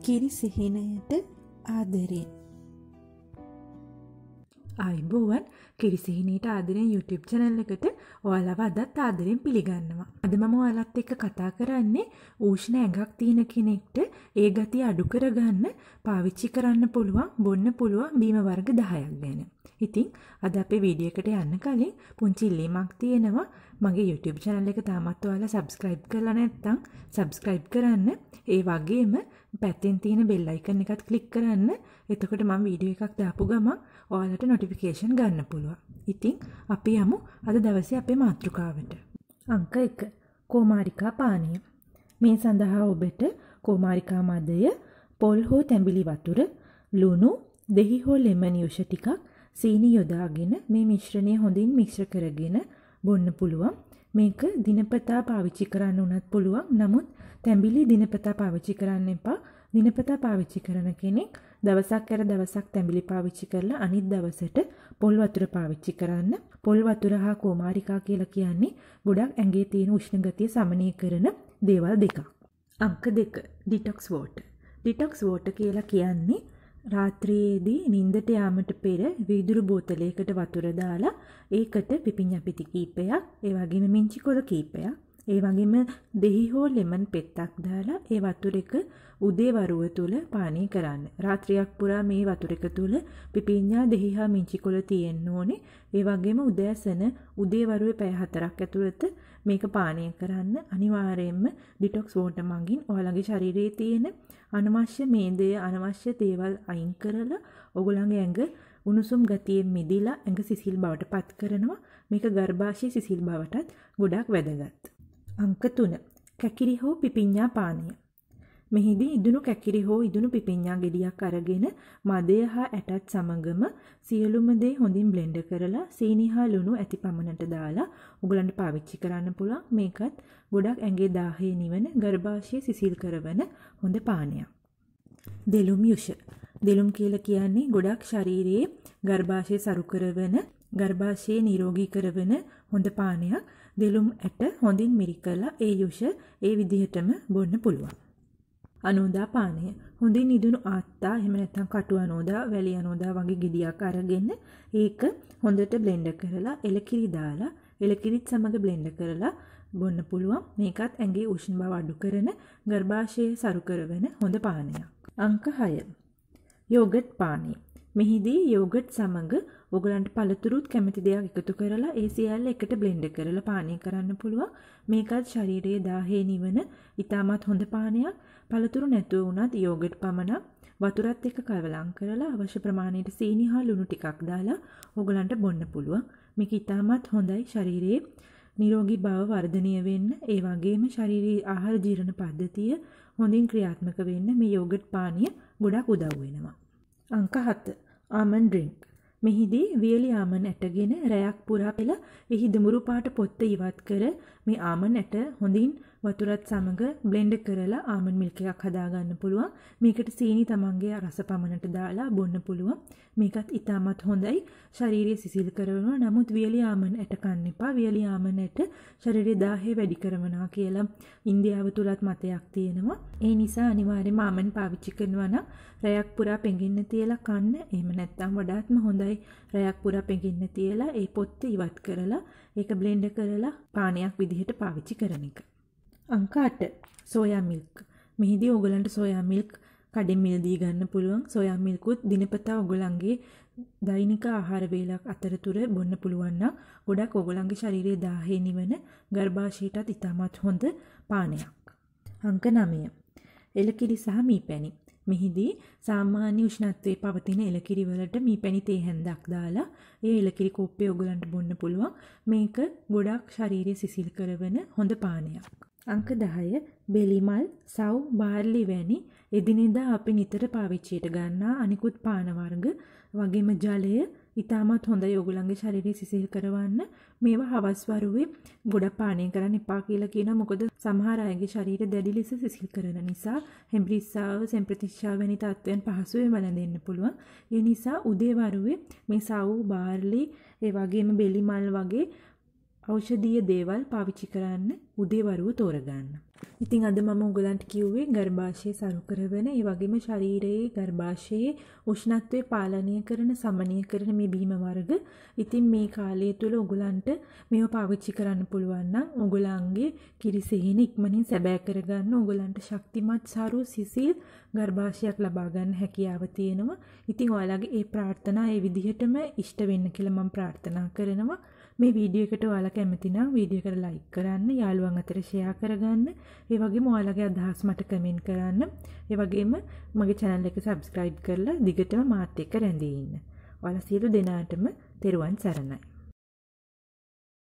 කිරි සිහිනයට ආදරෙන් අයිබෝවන් කිරිසිහිනීට ආදරෙන් YouTube චැනල් එකට ඔයාලව අදත් ආදරෙන් පිළිගන්නවා. අද මම ඔයාලත් එක්ක කතා කරන්නේ ඌෂ්ණ ඇඟක් තියෙන කෙනෙක්ට ඒ ගති අඩු කරගන්න පාවිච්චි කරන්න පුළුවන් බොන්න පුළුවන් බීම වර්ග 10ක් ගැන. ඉතින් අද අපේ වීඩියෝ එකට යන්න කලින් පුංචි ඉල්ලීමක් තියෙනවා. මගේ YouTube channel එක තාමත් ඔයාලා subscribe කරලා නැත්නම් subscribe කරන්න. ඒ වගේම පැත්තෙන් තියෙන bell icon එකත් click කරන්න. එතකොට මම වීඩියෝ එකක් දාපු ගමන් ඔයාලට notification ගන්න පුළුවන්. ඉතින් අපි යමු අද දවසේ අපේ මාතෘකාවට. අංක 1. කෝමාරිකා පානීය. මේ සඳහා ඔබට කෝමාරිකා මදය, පොල් හෝ තැඹිලි වතුර, ලුණු, දෙහි හෝ ලෙමන් යුෂ ටිකක් සීනි යොදාගෙන මේ මිශ්‍රණය හොඳින් මිශ්‍ර කරගෙන බොන්න පුළුවන්. මේක දිනපතා පාවිච්චි කරන්න උනත් පුළුවන්. නමුත් තැඹිලි දිනපතා පාවිච්චි කරන්න එපා. දිනපතා පාවිච්චි කරන කෙනෙක් දවසක් කර දවසක් තැඹිලි පාවිච්චි කරලා අනිත් දවසට පොල් වතුර පාවිච්චි කරන්න. පොල් වතුර හා කෝමාරිකා කියලා කියන්නේ ගොඩක් ඇඟේ තියෙන උෂ්ණ ගතිය සමනය කරන දේවල් දෙකක්. අංක දෙක ඩිටොක්ස් වෝටර්. ඩිටොක්ස් වෝටර් කියලා කියන්නේ රාත්‍රියේදී නින්දට යාමට පෙර වීදුරු බෝතලයකට වතුර දාලා ඒකට පිපිඤ්ඤපිති කීපයක් ඒ වගේම මිංචි කොළ කීපයක් ඒ වගේම දෙහි හෝ ලෙමන් පෙත්තක් දාලා ඒ වතුර එක උදේවරුව තුල පානය කරන්න. රාත්‍රියක් පුරා මේ වතුර එක තුල පිපිඤ්ඤා දෙහි හා මිංචි කොළ තියෙන්න ඕනේ. ඒ වගේම උදෑසන උදේවරුවේ පැය 4ක් ඇතුළත මේක පානය කරන්න අනිවාර්යයෙන්ම ඩිටොක්ස් වෝටර් මගින් ඔයාලගේ ශරීරයේ තියෙන අනවශ්‍ය මේදය අනවශ්‍ය දේවල් අයින් කරලා ඔගොල්ලන්ගේ ඇඟ උණුසුම් ගතියෙන් මිදිලා ඇඟ සිසිල් බවට පත් කරනවා මේක ගර්භාෂයේ සිසිල් බවටත් ගොඩක් වැදගත්. අංක 3. කැකිරි හෝ පිපිඤ්ඤා පානය. මෙහිදී ඉදුණු කැකිරි හෝ ඉදුණු පිපිඤ්ඤා ගෙඩියක් අරගෙන මදය හා ඇටත් සමගම සියලුම දේ හොඳින් බ්ලෙන්ඩ් කරලා සීනි හා ලුණු ඇති පමණට දාලා උගලන්ට පාවිච්චි කරන්න පුළුවන්. මේකත් ගොඩක් ඇඟේ දාහය නිවන ගර්භාෂය සිසිල් කරවන හොඳ පානයක්. දෙලුම් යුෂ දෙලුම් කියල කියන්නේ ගොඩක් ශරීරයේ ගර්භාෂය සරු කරවන ගර්භාෂයේ නිරෝගී කරවන හොඳ පානයක් දෙලුම් ඇට හොඳින් මිරිකලා ඒ යුෂ ඒ විදිහටම බොන්න පුළුවන්. අනෝදා පානය හොඳින් නිදුණු ආත්තා එහෙම නැත්නම් කටු අනෝදා වැලි අනෝදා වගේ ගෙඩියක් අරගෙන ඒක හොඳට බ්ලෙන්ඩර් කරලා එලකිරි දාලා එලකිරිත් සමග බ්ලෙන්ඩර් කරලා බොන්න පුළුවන් මේකත් ඇඟේ උෂ්ණ බව අඩු කරන ගර්භාෂයේ සරු කරවන හොඳ පානයක්. අංක 6. යෝගට් පානය. මෙහිදී යෝගට් සමග ඔගලන්ට පළතුරුත් කැමති දෙයක් එකතු කරලා ඒ සියල්ල එකට බ්ලෙන්ඩ කරලා පානය කරන්න පුළුවන්. මේකත් ශරීරයේ දාහේ නිවන ඉතාමත් හොඳ පානයක්. පළතුරු නැතුව වුණත් යෝගට් පමණක් වතුරත් එක්ක කලවලම් කරලා අවශ්‍ය ප්‍රමාණයට සීනි හා ලුණු ටිකක් දාලා ඔගලන්ට බොන්න පුළුවන්. මේක ඉතාමත් හොඳයි ශරීරයේ නිරෝගී බව වර්ධනය වෙන්න ඒ වගේම ශාරීරික ආහාර ජීර්ණ පද්ධතිය හොඳින් ක්‍රියාත්මක වෙන්න මේ යෝගට් පානීය ගොඩක් උදව් වෙනවා. අංක 7. ආමන්ඩ් ඩ්‍රින්ක් මෙහිදී වියලි ආමන් ඇටගෙන රැයක් පුරා පෙළ එහි දුමුරු පාට පොත්ත ඉවත් කර මේ ආමන් ඇට හොඳින් වතුරත් සමඟ බ්ලෙන්ඩ් කරලා ආමන් මිල්ක එකක් හදාගන්න පුළුවන් මේකට සීනි තමන්ගේ රස පමණට දාලා බොන්න පුළුවන් මේකත් ඉතාමත් හොඳයි ශරීරය සිසිල් කරනවා නමුත් වියලි ආමන් ඇට කන්න එපා වියලි ආමන් ඇට ශරීරය දාහය වැඩි කරවනා කියලා ඉන්දියාව තුලත් මතයක් තියෙනවා ඒ නිසා අනිවාර්යයෙන්ම ආමන් පාවිච්චි කරනවා නම් රැයක් පුරා පෙඟින්න තියලා කන්න එහෙම නැත්නම් වඩාත්ම හොඳයි රැයක් පුරා පෙඟින්න තියලා ඒ පොත්ත ඉවත් කරලා ඒක බ්ලෙන්ඩ කරලා පානයක් විදිහට පාවිච්චි කරන එක අංකාට සෝයා මිල්ක් මෙහිදී ඔගලන්ට සොයා මිල්ක් කඩින් මිල දී ගන්න පුළුවන් සොයා මිල්කුත් දිනපතා ඔගලන්ගේ දෛනික ආහාර වේලක් අතරතුර බොන්න පුළුවන් නම් ගොඩක් ඔගලන්ගේ ශරීරයේ දාහය නිවන ගර්භාෂයටත් ඉතාමත් හොඳ පානයක්. අංක 9. එලකිරි සහ මීපැණි. මෙහිදී සාමාන්‍ය උෂ්ණත්වයේ පවතින එලකිරි වලට මීපැණි තේ හැන්දක් දාලා ඒ එලකිරි කෝප්පේ ඔගලන්ට බොන්න පුළුවන්. මේක ගොඩක් ශරීරය සිසිල් කරවන හොඳ පානයක්. අංක 10 බෙලිමල්, සව්, බාර්ලි වැනි එදිනෙදා අපි නිතර පාවිච්චියට ගන්නා අනිකුත් පාන වර්ග වගේම ජලය ඉතාමත් හොඳයි ඔයගොල්ලන්ගේ ශරීරය සිසිල් කරවන්න. මේවා හවස් වරුවේ ගොඩක් පානය කරන්න එපා කියලා කියනවා. මොකද සමහර අයගේ ශරීරය දැඩි ලෙස සිසිල් කරන නිසා හෙම්බ්‍රිස්සාව, සෙම්ප්‍රතිශ්ශාව වැනි තත්ත්වයන් පහසුවෙන් වැළඳෙන්න පුළුවන්. ඒ නිසා උදේ වරුවේ මේ සව්, බාර්ලි, ඒ වගේම බෙලිමල් වගේ ඖෂධීය දේවල් පාවිච්චි කරන්න උදේවරුව තෝරගන්න. ඉතින් අද මම උගලන්ට කිව්වේ ගර්භාෂය සරු කරවන ඒ වගේම ශරීරයේ ගර්භාෂයේ උෂ්ණත්වය පාලනය කරන සමනය කරන මේ බීම වර්ග. ඉතින් මේ කාලය තුල උගලන්ට මේව පාවිච්චි කරන්න පුළුවන් නම් උගලන්ගේ කිරිසෙහින ඉක්මනින් සැබෑ කරගන්න උගලන්ට ශක්තිමත් සරු සිසිල් ගර්භාෂයක් ලබා ගන්න හැකියාව තියෙනවා. ඉතින් ඔයාලගේ ඒ ප්‍රාර්ථනා ඒ විදිහටම ඉෂ්ට වෙන්න කියලා මම ප්‍රාර්ථනා කරනවා. මේ වීඩියෝ එකට ඔයාලා කැමති නම් වීඩියෝ එකට ලයික් කරන්න, යාළුවන් අතර ෂෙයා කරගන්න, ඒ වගේම ඔයාලගේ අදහස් මට කමෙන්ට් කරන්න, ඒ වගේම මගේ channel එක subscribe කරලා දිගටම මාත් එක්ක රැඳී ඉන්න. ඔයාලා සියලු දෙනාටම තෙරුවන් සරණයි.